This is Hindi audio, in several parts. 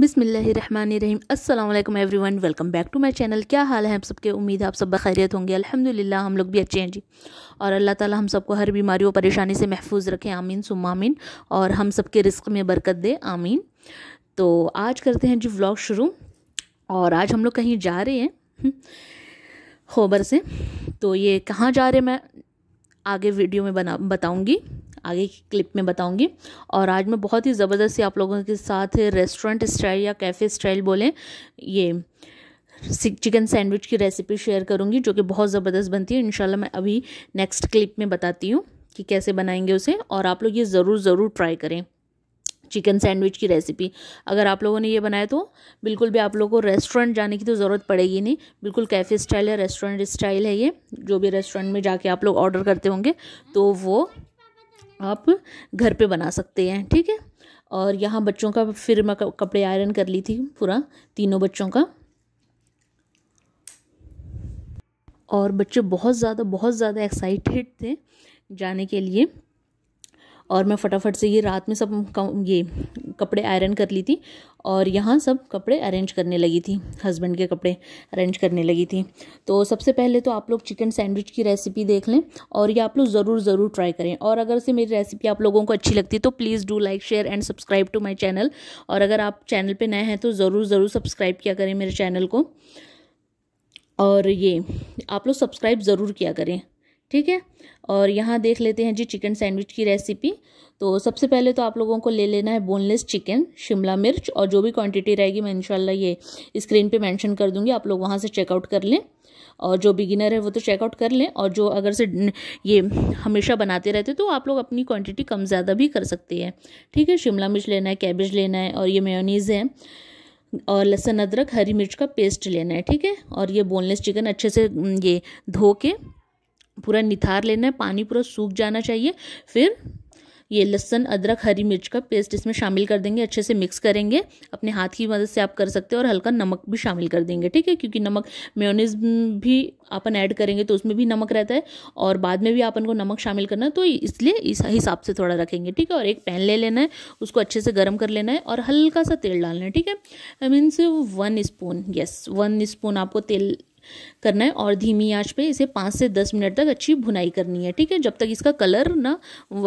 बिसमीम अल्लाम everyone welcome back to my channel क्या हाल है हम सबके उम्मीद है आप सब बखैरियत होंगे अल्हम्दुलिल्लाह हम लोग भी अच्छे हैं जी और अल्लाह ताला हम सबको हर बीमारी और परेशानी से महफूज रखें आमीन सुम आमीन और हम सबके रिस्क में बरकत दे आमीन तो आज करते हैं जी व्लॉग शुरू और आज हम लोग कहीं जा रहे हैं हम्म, खबर से तो ये कहाँ जा रहे हैं मैं आगे वीडियो में बना बताऊँगी आगे की क्लिप में बताऊंगी और आज मैं बहुत ही ज़बरदस्ती आप लोगों के साथ रेस्टोरेंट स्टाइल या कैफ़े स्टाइल बोलें ये चिकन सैंडविच की रेसिपी शेयर करूंगी जो कि बहुत ज़बरदस्त बनती है इनशाला मैं अभी नेक्स्ट क्लिप में बताती हूँ कि कैसे बनाएंगे उसे और आप लोग ये ज़रूर ज़रूर ट्राई करें चिकन सैंडविच की रेसिपी अगर आप लोगों ने ये बनाया तो बिल्कुल भी आप लोगों को रेस्टोरेंट जाने की तो ज़रूरत पड़ेगी नहीं बिल्कुल कैफ़े स्टाइल है रेस्टोरेंट स्टाइल है ये जो भी रेस्टोरेंट में जाके आप लोग ऑर्डर करते होंगे तो वो आप घर पे बना सकते हैं ठीक है और यहाँ बच्चों का फिर मैं कपड़े आयरन कर ली थी पूरा तीनों बच्चों का और बच्चे बहुत ज़्यादा बहुत ज़्यादा एक्साइटेड थे जाने के लिए और मैं फटाफट से ये रात में सब ये कपड़े आयरन कर ली थी और यहाँ सब कपड़े अरेंज करने लगी थी हस्बैंड के कपड़े अरेंज करने लगी थी तो सबसे पहले तो आप लोग चिकन सैंडविच की रेसिपी देख लें और ये आप लोग ज़रूर ज़रूर ट्राई करें और अगर से मेरी रेसिपी आप लोगों को अच्छी लगती है तो please do like share and subscribe to my channel और अगर आप चैनल पर नए हैं तो ज़रूर ज़रूर सब्सक्राइब किया करें मेरे चैनल को और ये आप लोग सब्सक्राइब ज़रूर किया करें ठीक है और यहाँ देख लेते हैं जी चिकन सैंडविच की रेसिपी तो सबसे पहले तो आप लोगों को ले लेना है बोनलेस चिकन शिमला मिर्च और जो भी क्वांटिटी रहेगी मैं इंशाल्लाह ये स्क्रीन पे मेंशन कर दूँगी आप लोग वहाँ से चेकआउट कर लें और जो बिगिनर है वो तो चेकआउट कर लें और जो अगर से ये हमेशा बनाते रहते तो आप लोग अपनी क्वान्टिटी कम ज़्यादा भी कर सकते हैं ठीक है शिमला मिर्च लेना है कैबेज लेना है और ये मेयोनीज़ है और लहसुन अदरक हरी मिर्च का पेस्ट लेना है ठीक है और ये बोनलेस चिकन अच्छे से ये धो के पूरा निथार लेना है पानी पूरा सूख जाना चाहिए फिर ये लहसन अदरक हरी मिर्च का पेस्ट इसमें शामिल कर देंगे अच्छे से मिक्स करेंगे अपने हाथ की मदद से आप कर सकते हैं और हल्का नमक भी शामिल कर देंगे ठीक है क्योंकि नमक मेयोनीज भी अपन ऐड करेंगे तो उसमें भी नमक रहता है और बाद में भी अपन को नमक शामिल करना है तो इसलिए इस हिसाब से थोड़ा रखेंगे ठीक है और एक पैन ले लेना है उसको अच्छे से गर्म कर लेना है और हल्का सा तेल डालना है ठीक है I means one spoon yes one spoon आपको तेल करना है और धीमी आंच पे इसे पाँच से दस मिनट तक अच्छी भुनाई करनी है ठीक है जब तक इसका कलर ना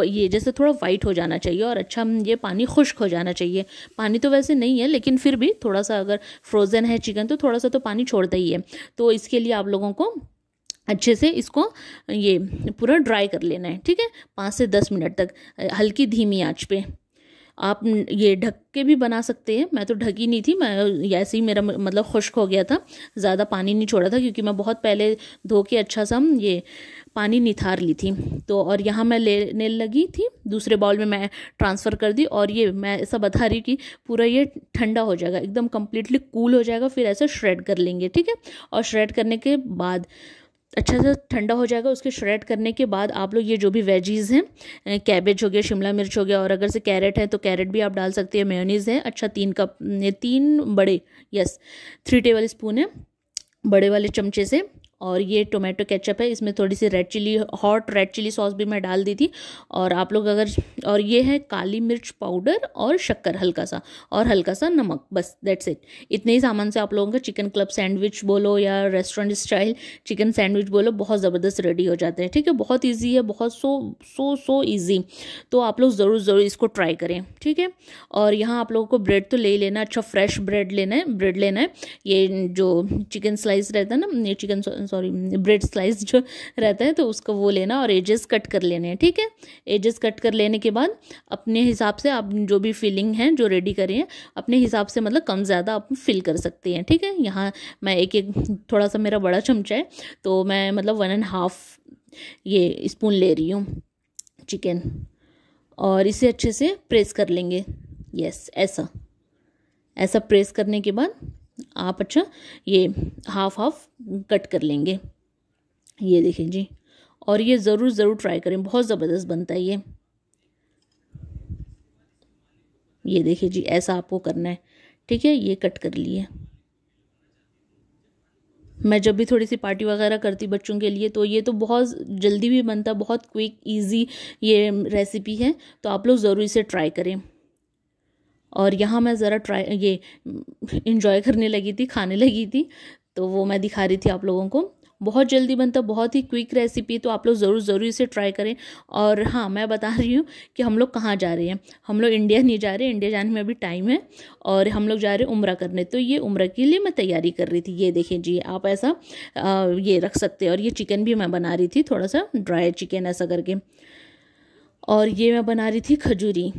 ये जैसे थोड़ा वाइट हो जाना चाहिए और अच्छा ये पानी खुश्क हो जाना चाहिए पानी तो वैसे नहीं है लेकिन फिर भी थोड़ा सा अगर फ्रोज़न है चिकन तो थोड़ा सा तो पानी छोड़ता ही है तो इसके लिए आप लोगों को अच्छे से इसको ये पूरा ड्राई कर लेना है ठीक है पाँच से दस मिनट तक हल्की धीमी आँच पे आप ये ढक के भी बना सकते हैं मैं तो ढकी नहीं थी मैं ऐसे ही मेरा मतलब खुश्क हो गया था ज़्यादा पानी नहीं छोड़ा था क्योंकि मैं बहुत पहले धो के अच्छा सा ये पानी निथार ली थी तो और यहाँ मैं लेने लगी थी दूसरे बाउल में मैं ट्रांसफ़र कर दी और ये मैं ऐसा बता रही कि पूरा ये ठंडा हो जाएगा एकदम कम्प्लीटली कूल हो जाएगा फिर ऐसा श्रेड कर लेंगे ठीक है और श्रेड करने के बाद अच्छा सा ठंडा हो जाएगा उसके श्रेड करने के बाद आप लोग ये जो भी वेजीज़ हैं कैबेज हो गया शिमला मिर्च हो गया और अगर से कैरेट है तो कैरेट भी आप डाल सकते हैं मेयोनीज़ है अच्छा तीन कप तीन बड़े यस थ्री टेबल स्पून है बड़े वाले चमचे से और ये टोमेटो केचप है इसमें थोड़ी सी red chilli hot red chilli sauce भी मैं डाल दी थी और आप लोग अगर और ये है काली मिर्च पाउडर और शक्कर हल्का सा और हल्का सा नमक बस दैट्स इट इतने ही सामान से आप लोगों का चिकन क्लब सैंडविच बोलो या रेस्टोरेंट स्टाइल चिकन सैंडविच बोलो बहुत ज़बरदस्त रेडी हो जाते हैं ठीक है बहुत ईजी है बहुत सो सो सो ईजी तो आप लोग ज़रूर ज़रूर इसको ट्राई करें ठीक है और यहाँ आप लोगों को ब्रेड तो ले लेना अच्छा फ्रेश ब्रेड लेना है ब्रेड लेना है ये जो चिकन स्लाइस रहता है ना ये चिकन सॉरी ब्रेड स्लाइस जो रहता है तो उसको वो लेना और एजेस कट कर लेने हैं ठीक है एजेस कट कर लेने के बाद अपने हिसाब से आप जो भी फिलिंग है जो रेडी करें अपने हिसाब से मतलब कम ज़्यादा आप फिल कर सकते हैं ठीक है यहाँ मैं एक एक थोड़ा सा मेरा बड़ा चमचा है तो मैं मतलब वन एंड हाफ ये स्पून ले रही हूँ चिकन और इसे अच्छे से प्रेस कर लेंगे यस ऐसा ऐसा प्रेस करने के बाद आप अच्छा ये हाफ हाफ कट कर लेंगे ये देखें जी और ये ज़रूर ज़रूर ट्राई करें बहुत ज़बरदस्त बनता है ये ये देखिए जी ऐसा आपको करना है ठीक है ये कट कर लिए मैं जब भी थोड़ी सी पार्टी वगैरह करती बच्चों के लिए तो ये तो बहुत जल्दी भी बनता बहुत क्विक इजी ये रेसिपी है तो आप लोग ज़रूर इसे ट्राई करें और यहाँ मैं ज़रा ट्राई ये इन्जॉय करने लगी थी खाने लगी थी तो वो मैं दिखा रही थी आप लोगों को बहुत जल्दी बनता बहुत ही क्विक रेसिपी तो आप लोग ज़रूर ज़रूर इसे ट्राई करें और हाँ मैं बता रही हूँ कि हम लोग कहाँ जा रहे हैं हम लोग इंडिया नहीं जा रहे इंडिया जाने में अभी टाइम है और हम लोग जा रहे हैं उम्र करने तो ये उम्र के लिए मैं तैयारी कर रही थी ये देखें जी आप ऐसा आ, ये रख सकते हैं और ये चिकन भी मैं बना रही थी थोड़ा सा ड्राई चिकन ऐसा करके और ये मैं बना रही थी खजूरी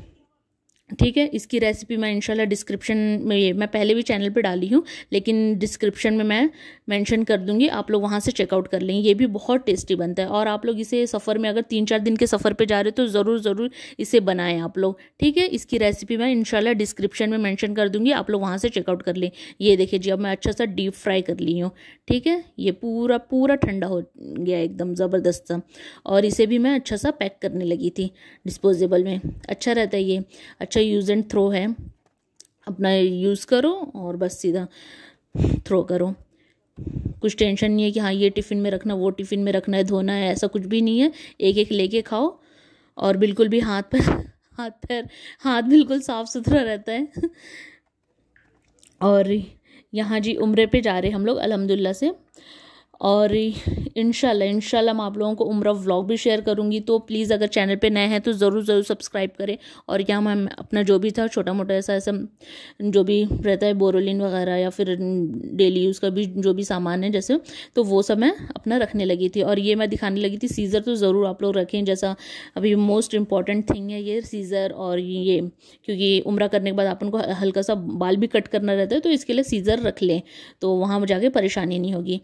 ठीक है इसकी रेसिपी मैं इंशाल्लाह डिस्क्रिप्शन में ये मैं पहले भी चैनल पे डाली हूँ लेकिन डिस्क्रिप्शन में मैं मेंशन कर दूँगी आप लोग वहाँ से चेकआउट कर लेंगे ये भी बहुत टेस्टी बनता है और आप लोग इसे सफ़र में अगर तीन चार दिन के सफ़र पे जा रहे हो तो ज़रूर ज़रूर इसे बनाएं आप लोग ठीक है इसकी रेसिपी मैं इनशाला डिस्क्रिप्शन में मैंशन कर दूँगी आप लोग वहाँ से चेकआउट कर लें ये देखिए जी अब मैं अच्छा सा डीप फ्राई कर ली हूँ ठीक है ये पूरा पूरा ठंडा हो गया एकदम ज़बरदस्त और इसे भी मैं अच्छा सा पैक करने लगी थी डिस्पोजेबल में अच्छा रहता है ये अच्छा अच्छा यूज़ एंड थ्रो है अपना यूज़ करो और बस सीधा थ्रो करो कुछ टेंशन नहीं है कि हाँ ये टिफ़िन में रखना वो टिफ़िन में रखना है धोना है ऐसा कुछ भी नहीं है एक एक लेके खाओ और बिल्कुल भी हाथ पर हाथ पैर हाथ बिल्कुल साफ़ सुथरा रहता है और यहाँ जी उम्र पे जा रहे हम लोग अलहमदिल्ला से और इनशाला इनशाला मैं आप लोगों को उम्र व्लॉग भी शेयर करूँगी तो प्लीज़ अगर चैनल पे नए हैं तो ज़रूर ज़रूर सब्सक्राइब करें और यहाँ मैं अपना जो भी था छोटा मोटा ऐसा ऐसा जो भी रहता है बोरोलिन वगैरह या फिर डेली यूज़ का भी जो भी सामान है जैसे तो वो सब मैं अपना रखने लगी थी और ये मैं दिखाने लगी थी सीज़र तो ज़रूर आप लोग रखें जैसा अभी मोस्ट इंपॉर्टेंट थिंग है ये सीज़र और ये क्योंकि उम्र करने के बाद अपन को हल्का सा बाल भी कट करना रहता है तो इसके लिए सीज़र रख लें तो वहाँ जाके परेशानी नहीं होगी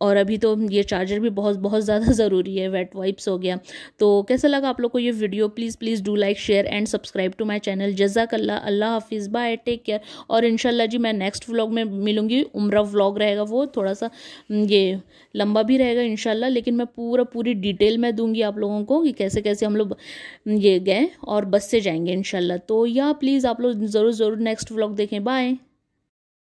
और अभी तो ये चार्जर भी बहुत बहुत ज़्यादा ज़रूरी है वेट वाइप्स हो गया तो कैसा लगा आप लोग को ये video please please do like share and subscribe to my channel जजाकल्ला अल्लाह हाफिज़ बाय टेक केयर और इनशाला जी मैं नेक्स्ट व्लॉग में मिलूँगी उम्र व्लॉग रहेगा वो थोड़ा सा हम्म, ये लंबा भी रहेगा इनशाला लेकिन मैं पूरा पूरी डिटेल में दूँगी आप लोगों को कि कैसे कैसे हम लोग हम्म, ये गए और बस से जाएंगे इनशाला तो या प्लीज़ आप लोग ज़रूर ज़रूर नेक्स्ट व्लॉग देखें बाय